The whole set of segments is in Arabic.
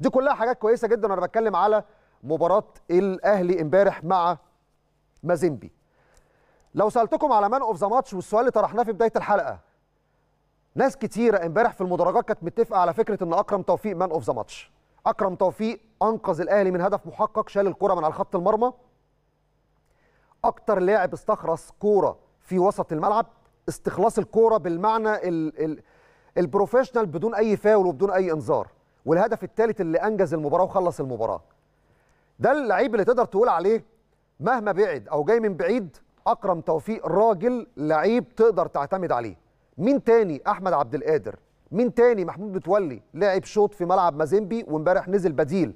دي كلها حاجات كويسه جدا وانا بتكلم على مباراه الاهلي امبارح مع مازيمبي لو سالتكم على مان اوف ذا ماتش والسؤال اللي طرحناه في بدايه الحلقه ناس كتيره امبارح في المدرجات كانت متفقه على فكره ان اكرم توفيق مان اوف ذا ماتش اكرم توفيق انقذ الاهلي من هدف محقق شال الكره من على خط المرمى اكتر لاعب استخلص كوره في وسط الملعب استخلاص الكوره بالمعنى ال ال البروفيشنال بدون اي فاول وبدون اي انذار والهدف الثالث اللي انجز المباراه وخلص المباراه ده اللعيب اللي تقدر تقول عليه مهما بعد او جاي من بعيد اكرم توفيق راجل لعيب تقدر تعتمد عليه مين تاني احمد عبد القادر مين تاني محمود متولي لعب شوط في ملعب مازيمبي وامبارح نزل بديل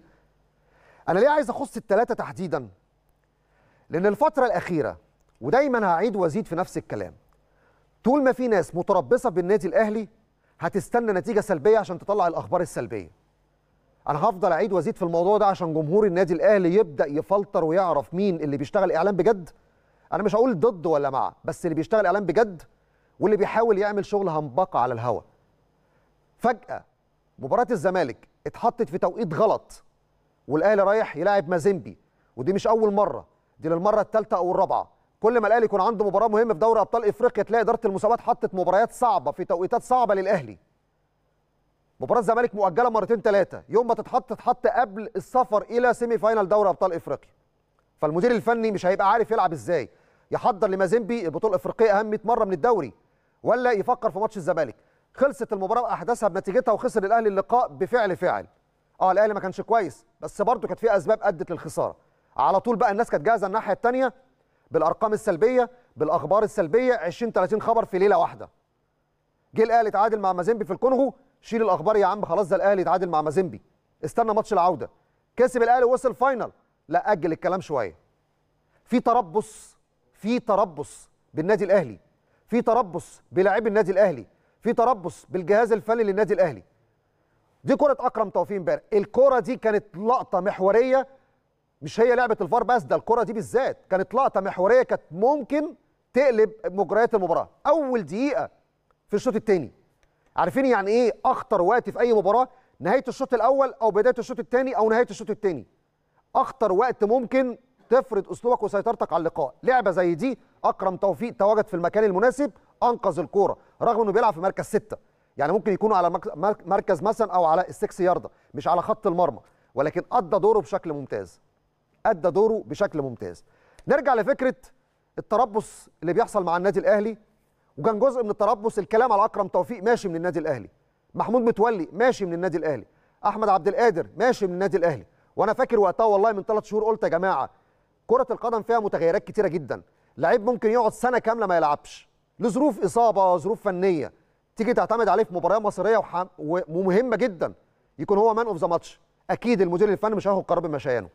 انا ليه عايز اخص الثلاثه تحديدا لان الفتره الاخيره ودايما هعيد وازيد في نفس الكلام طول ما في ناس متربصه بالنادي الاهلي هتستنى نتيجه سلبيه عشان تطلع الاخبار السلبيه انا هفضل اعيد وازيد في الموضوع ده عشان جمهور النادي الاهلي يبدا يفلتر ويعرف مين اللي بيشتغل اعلام بجد انا مش هقول ضد ولا مع بس اللي بيشتغل اعلام بجد واللي بيحاول يعمل شغل هنبقه على الهوا فجاه مباراه الزمالك اتحطت في توقيت غلط والاهلي رايح يلاعب مازيمبي ودي مش اول مره دي للمره الثالثه او الرابعه كل ما الاهلي يكون عنده مباراه مهمه في دوري ابطال افريقيا تلاقي اداره المسابقات حطت مباريات صعبه في توقيتات صعبه للاهلي مباراه الزمالك مؤجله مرتين ثلاثه يوم ما تتحط تتحط قبل السفر الى سيمي فاينال دوري ابطال افريقيا فالمدير الفني مش هيبقى عارف يلعب ازاي يحضر لمازيمبي البطوله الافريقيه اهم 100 مره من الدوري ولا يفكر في ماتش الزمالك خلصت المباراه واحداثها بنتيجتها وخسر الاهلي اللقاء بفعل فاعل اه الاهلي ما كانش كويس بس برضه كانت في اسباب ادت للخساره على طول بقى الناس كانت جاهزه الناحيه الثانيه بالارقام السلبيه بالاخبار السلبيه 20 30 خبر في ليله واحده جه الاهلي اتعادل مع مازيمبي في الكونغو شيل الاخبار يا عم خلاص ده الاهلي اتعادل مع مازيمبي استنى ماتش العوده كسب الاهلي ووصل فاينل لا اجل الكلام شويه في تربص في تربص بالنادي الاهلي في تربص بلاعبي النادي الاهلي في تربص بالجهاز الفني للنادي الاهلي دي كره اكرم توفيق امبارح الكره دي كانت لقطه محوريه مش هي لعبه الفار بس ده الكره دي بالذات كانت لقطه محوريه كانت ممكن تقلب مجريات المباراه اول دقيقه في الشوط الثاني عارفين يعني ايه اخطر وقت في اي مباراه نهايه الشوط الاول او بدايه الشوط الثاني او نهايه الشوط الثاني اخطر وقت ممكن تفرض اسلوبك وسيطرتك على اللقاء لعبه زي دي اكرم توفيق تواجد في المكان المناسب انقذ الكوره رغم انه بيلعب في مركز ستة يعني ممكن يكونوا على مركز مثلا او على السكس ياردة مش على خط المرمى ولكن ادى دوره بشكل ممتاز ادى دوره بشكل ممتاز نرجع لفكره التربص اللي بيحصل مع النادي الاهلي وكان جزء من التربص الكلام على اكرم توفيق ماشي من النادي الاهلي محمود متولي ماشي من النادي الاهلي احمد عبد القادر ماشي من النادي الاهلي وانا فاكر وقتها والله من ثلاث شهور قلت يا جماعه كره القدم فيها متغيرات كتيره جدا لعيب ممكن يقعد سنه كامله ما يلعبش لظروف اصابه ظروف فنيه تيجي تعتمد عليه في مباراه مصريه وح... ومهمه جدا يكون هو مان اوف ذا ماتش اكيد المدير الفني مش هياخد قرار بمشيانه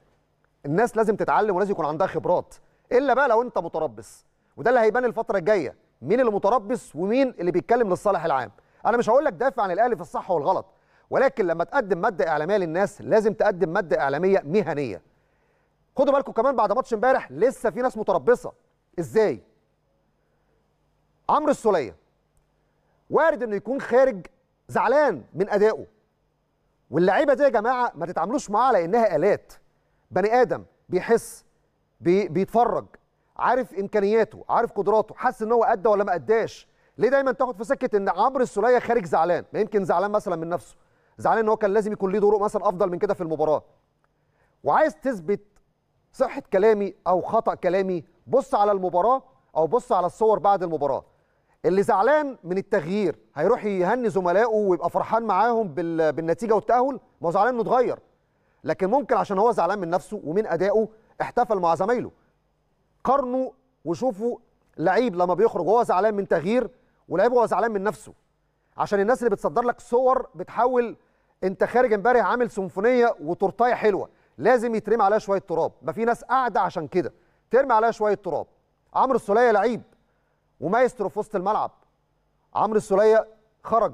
الناس لازم تتعلم ولازم يكون عندها خبرات الا بقى لو انت متربص وده اللي هيبان الفتره الجايه مين اللي متربص ومين اللي بيتكلم للصالح العام انا مش هقول لك دافع عن الاهلي في الصح والغلط ولكن لما تقدم ماده اعلاميه للناس لازم تقدم ماده اعلاميه مهنيه خدوا بالكم كمان بعد ماتش امبارح لسه في ناس متربصه ازاي عمرو السوليه وارد انه يكون خارج زعلان من ادائه واللعيبه دي يا جماعه ما تتعاملوش معاها على انها الات بني ادم بيحس بي بيتفرج عارف امكانياته عارف قدراته حاسس ان هو ادى ولا ما اداش ليه دايما تاخد في سكه ان عمرو السوليه خارج زعلان ما يمكن زعلان مثلا من نفسه زعلان ان هو كان لازم يكون ليه دوره مثلا افضل من كده في المباراه وعايز تثبت صحه كلامي او خطا كلامي بص على المباراه او بص على الصور بعد المباراه اللي زعلان من التغيير هيروح يهني زملائه ويبقى فرحان معاهم بالنتيجه والتاهل ما هو زعلان انه اتغير لكن ممكن عشان هو زعلان من نفسه ومن ادائه احتفل مع زمايله قارنوا وشوفوا لعيب لما بيخرج وهو زعلان من تغيير ولعيب وهو زعلان من نفسه عشان الناس اللي بتصدر لك صور بتحاول انت خارج امبارح عامل سيمفونيه وتورتايه حلوه لازم يترمي عليها شويه تراب ما في ناس قاعده عشان كده ترمي عليها شويه تراب عمرو السوليه لعيب ومايسترو في وسط الملعب عمرو السوليه خرج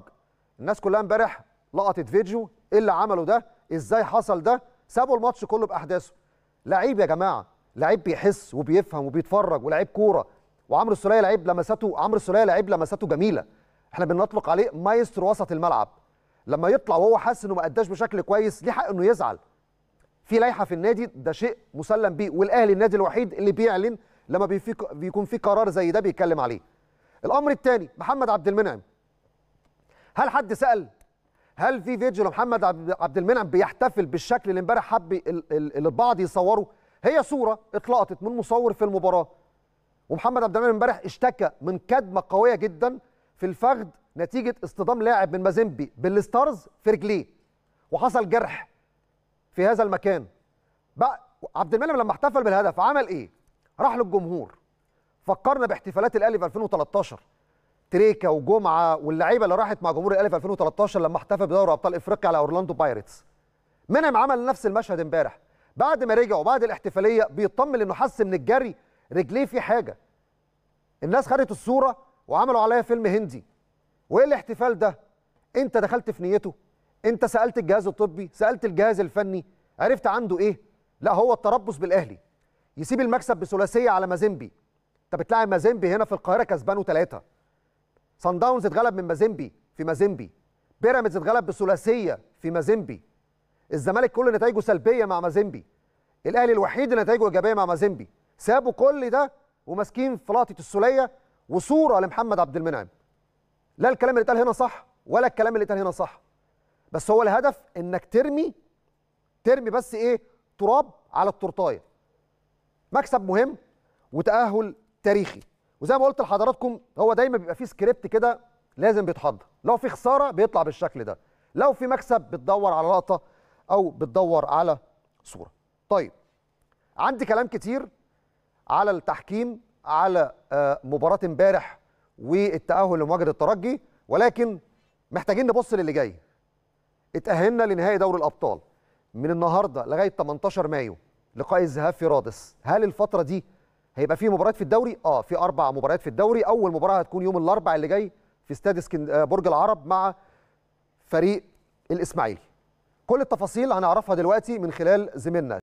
الناس كلها امبارح لقطت فيديو ايه اللي عمله ده ازاي حصل ده سابوا الماتش كله باحداثه لعيب يا جماعه لعيب بيحس وبيفهم وبيتفرج ولعيب كوره وعمرو السوليه لعيب لمساته عمرو السوليه لعيب لمساته جميله احنا بنطلق عليه مايسترو وسط الملعب لما يطلع وهو حاسس انه ما اداش بشكل كويس ليه حق انه يزعل في لائحه في النادي ده شيء مسلم بيه والاهلي النادي الوحيد اللي بيعلن لما بيكون في قرار زي ده بيتكلم عليه الامر الثاني محمد عبد المنعم هل حد سال هل في فيديو لمحمد عبد المنعم بيحتفل بالشكل اللي امبارح حب البعض يصوره هي صوره اتلقطت من مصور في المباراه ومحمد عبد المنعم امبارح اشتكى من كدمه قويه جدا في الفخذ نتيجه اصطدام لاعب من مازيمبي بالستارز في رجليه وحصل جرح في هذا المكان بقى عبد المنعم لما احتفل بالهدف عمل ايه راح للجمهور فكرنا باحتفالات الاهلي في 2013 تريكا وجمعه واللعيبه اللي راحت مع جمهور الاهلي في 2013 لما احتفل بدوري ابطال افريقيا على اورلاندو بايرتس منعم عمل نفس المشهد امبارح بعد ما رجع وبعد الاحتفاليه بيطمن انه حس من الجري رجليه في حاجه الناس خدت الصوره وعملوا عليها فيلم هندي وايه الاحتفال ده انت دخلت في نيته انت سالت الجهاز الطبي سالت الجهاز الفني عرفت عنده ايه لا هو التربص بالاهلي يسيب المكسب بثلاثيه على مازيمبي انت بتلاعب مازيمبي هنا في القاهره كسبانه ثلاثه سان داونز اتغلب من مازيمبي في مازيمبي بيراميدز اتغلب بثلاثيه في مازيمبي الزمالك كل نتائجه سلبيه مع مازيمبي الاهلي الوحيد اللي نتائجه ايجابيه مع مازيمبي سابوا كل ده وماسكين في لقطه السوليه وصوره لمحمد عبد المنعم لا الكلام اللي اتقال هنا صح ولا الكلام اللي اتقال هنا صح بس هو الهدف انك ترمي ترمي بس ايه تراب على التورتايه مكسب مهم وتاهل تاريخي وزي ما قلت لحضراتكم هو دايما بيبقى فيه سكريبت كده لازم بيتحضر لو في خساره بيطلع بالشكل ده لو في مكسب بتدور على لقطه او بتدور على صوره طيب عندي كلام كتير على التحكيم على آه، مباراه امبارح والتاهل لمواجهه الترجي ولكن محتاجين نبص للي جاي اتاهلنا لنهائي دوري الابطال من النهارده لغايه 18 مايو لقاء الذهاب في رادس هل الفتره دي هيبقى في مباريات في الدوري اه في اربع مباريات في الدوري اول مباراه هتكون يوم الاربعاء اللي جاي في استاد آه، برج العرب مع فريق الاسماعيلي كل التفاصيل هنعرفها دلوقتي من خلال زميلنا